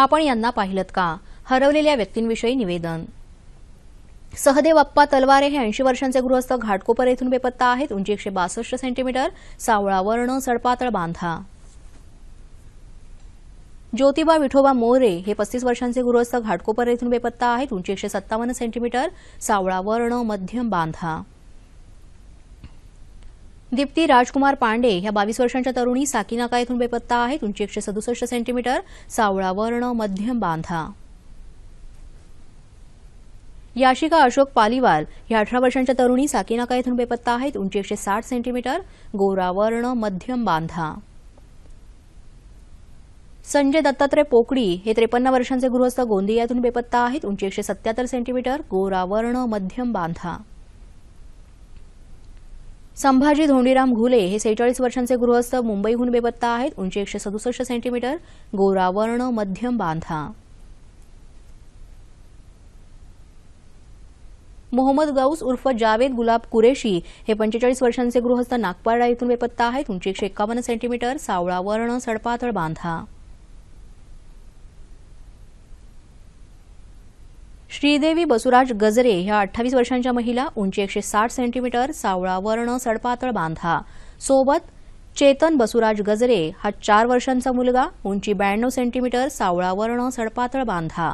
आपण यांना पाहिलं का हरवलेल्या व्यक्तींविषयी निवेदन सहदेव अप्पा तलवारे हे ऐंशी वर्षांचे गृहस्थ घाटकोपर येथून बेपत्ता आहेत उंची एकशे बासष्ट सेंटीमीटर सावळा वर्ण सडपातळ बांधा ज्योतिबा विठोबा मोरे हे पस्तीस वर्षांचे गृहस्थ घाटकोपर येथून बेपत्ता आहेत उंची एकशे सत्तावन्न सेंटीमीटर सावळा वर्ण मध्यम बांधा दीप्ती राजकुमार पांडे ह्या बावीस वर्षांच्या तरुणी साकीनाका येथून बेपत्ता आहेत उंची एकशे सदुसष्ट सेंटीमीटर सावळा वर्ण मध्यम बांधा याशिका अशोक पालीवाल या अठरा वर्षांच्या तरुणी साकीनाका येथून बेपत्ता आहेत उंची एकशे साठ सेंटीमीटर गोरा वर्ण मध्यम बांधा संजय दत्तात्रय पोकडी हे त्रेपन्न वर्षांचे गृहस्थ गोंदियातून बेपत्ता आहेत उंची एकशे सत्याहत्तर सेंटीमीटर गोरा वर्ण मध्यम बांधा संभाजी धोंडीराम घुले हे सेहेचाळीस वर्षांचे गृहस्थ मुंबईहून बेपत्ता आहेत उंची एकशे सदुसष्ट सेंटीमीटर गोरावर्ण मध्यम बांधा मोहम्मद गौस उर्फ जावेद गुलाब कुरेशी हे पंचेचाळीस वर्षांचे गृहस्थ नागपाडा इथून बेपत्ता आहेत उंची एकशे एक्कावन्न सेंटीमीटर सावळा वर्ण सडपातळ बांधा श्रीदेवी बसुराज गजरे ह्या अठ्ठावीस वर्षांच्या महिला उंची एकशे साठ सेंटीमीटर सावळा वर्ण सडपातळ बांधा सोबत चेतन बसुराज गजरे हा चार वर्षांचा मुलगा उंची ब्याण्णव सेंटीमीटर सावळा वर्ण सडपातळ बांधा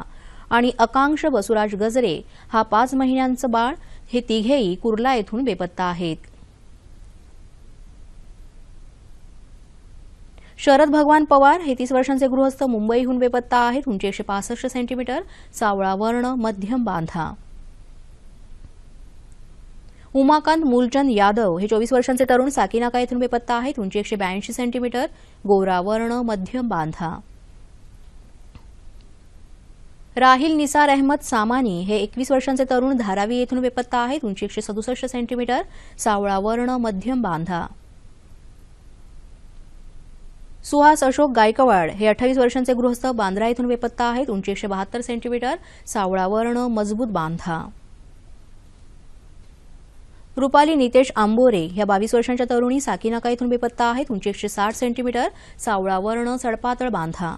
आणि अकांक्ष बसुराज गजरे हा पाच महिन्यांचं बाळ हे तिघेही कुर्ला येथून बेपत्ता आहेत शरद भगवान पवार हे तीस वर्षांचे गृहस्थ मुंबईहून बेपत्ता आहेत उंची एकशे पासष्ट सेंटीमीटर सावळा वर्ण मध्यम बांधा उमाकांत मूलचंद यादव हे चोवीस वर्षांचे तरुण साकीनाका येथून बेपत्ता आहेत उंची एकशे ब्याऐंशी सेंटीमीटर गोरा वर्ण मध्यम बांधा राहिल निसार अहमद सामानी हे एकवीस वर्षांचे तरुण धारावी येथून बेपत्ता आहेत उंची एकशे सदुसष्ट सेंटीमीटर सावळा वर्ण मध्यम बांधा सुहास अशोक गायकवाड हे अठ्ठावीस वर्षांचे गृहस्थ बांद्रा इथून बेपत्ता आहेत उंची एकशे बहात्तर सेंटीमीटर सावळा वर्ण मजबूत बांधा रुपाली नितेश आंबोरे या बावीस वर्षांच्या तरुणी साकीनाका इथून बेपत्ता आहेत उंची एकशे साठ सेंटीमीटर सावळा वर्ण सडपातळ बांधा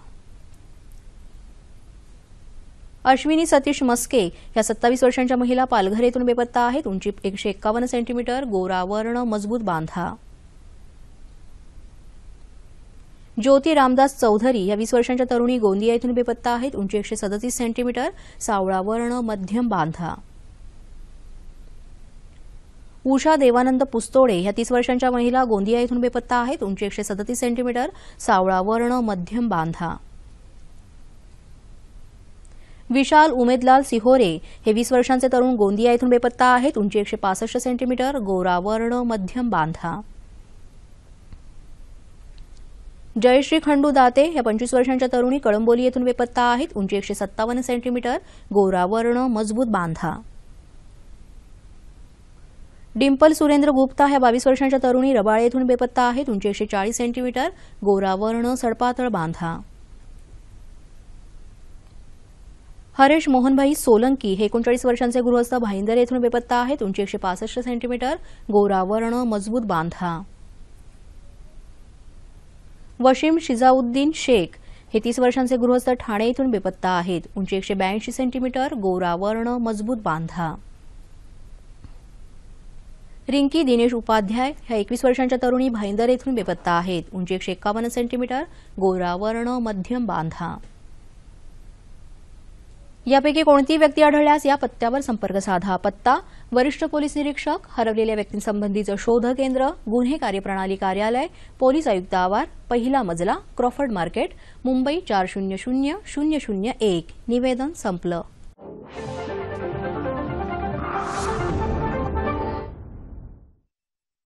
अश्विनी सतीश मस्के या सत्तावीस वर्षांच्या महिला पालघर इथून बेपत्ता आहेत उंची एकशे एक्कावन्न सेंटीमीटर गोरावर्ण मजबूत बांधा ज्योती रामदास चौधरी या वीस वर्षांच्या तरुणी गोंदिया इथून बेपत्ता आहेत उंची एकशे सदतीस सेंटीमीटर सावळा वर्ण मध्यम बांधा उषा देवानंद पुस्तोडे या तीस वर्षांच्या महिला गोंदिया इथून बेपत्ता आहेत उंची एकशे सदतीस सेंटीमीटर सावळा वर्ण मध्यम बांधा विशाल उमेदलाल सिहोरे हे वीस वर्षांचे तरुण गोंदिया इथून बेपत्ता आहेत उंची एकशे पासष्ट सेंटीमीटर गोरावर्ण मध्यम बांधा जयश्री खंडू दाते या पंचवीस वर्षांच्या तरुणी कळंबोली येथून बेपत्ता आहेत उंची एकशे सत्तावन्न सेंटीमीटर गोरावर्ण मजबूत बांधा डिंपल सुरेंद्र गुप्ता ह्या बावीस वर्षांच्या तरुणी रबाळे येथून बेपत्ता आहेत उंची एकशे चाळीस सेंटीमीटर गोरावर्ण सडपातळ बांधा हरेश मोहनभाई सोलंकी हे एकोणचाळीस वर्षांचे गृहस्थ भाईंदर येथून बेपत्ता आहेत उंची एकशे पासष्ट सेंटीमीटर गोरावर्ण मजबूत बांधा वशिम शिजाउद्दीन शेख हे तीस वर्षांचे गृहस्थ ठाणे इथून बेपत्ता आहेत उंची एकशे ब्याऐंशी सेंटीमीटर गोरावर्ण मजबूत बांधा रिंकी दिनेश उपाध्याय ह्या एकवीस वर्षांच्या तरुणी भाईंदर येथून बेपत्ता आहेत उंची एकशे एक्कावन्न सेंटीमीटर गोरावर्ण मध्यम बांधा यापैकी कोणतीही व्यक्ती आढळल्यास या पत्त्यावर संपर्क साधा पत्ता वरिष्ठ पोलीस निरीक्षक हरवलेल्या व्यक्तींसंबंधीचं शोध केंद्र गुन्हे कार्यप्रणाली कार्यालय पोलीस आयुक्त आवार पहिला मजला क्रॉफर्ड मार्केट मुंबई चार शून्य शून्य शून्य शून्य एक निवेदन संपलं